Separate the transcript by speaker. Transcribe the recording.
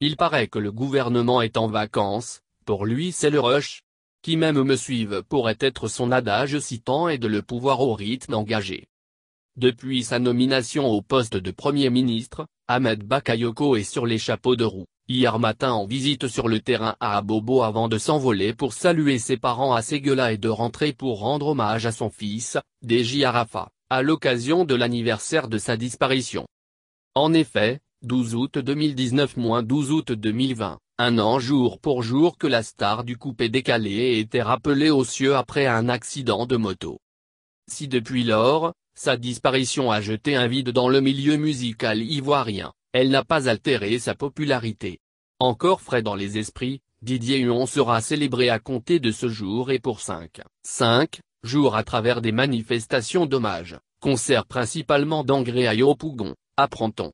Speaker 1: Il paraît que le gouvernement est en vacances, pour lui c'est le rush. Qui même me suive pourrait être son adage citant et de le pouvoir au rythme engagé. Depuis sa nomination au poste de Premier ministre, Ahmed Bakayoko est sur les chapeaux de roue, hier matin en visite sur le terrain à Abobo avant de s'envoler pour saluer ses parents à Séguela et de rentrer pour rendre hommage à son fils, Deji Arafa, à l'occasion de l'anniversaire de sa disparition. En effet, 12 août 2019-12 août 2020, un an jour pour jour que la star du coupé décalé et était rappelée aux cieux après un accident de moto. Si depuis lors, sa disparition a jeté un vide dans le milieu musical ivoirien, elle n'a pas altéré sa popularité. Encore frais dans les esprits, Didier Huon sera célébré à compter de ce jour et pour 5. 5 jours à travers des manifestations d'hommage, concerts principalement d'engrais à Yopougon, apprend-on.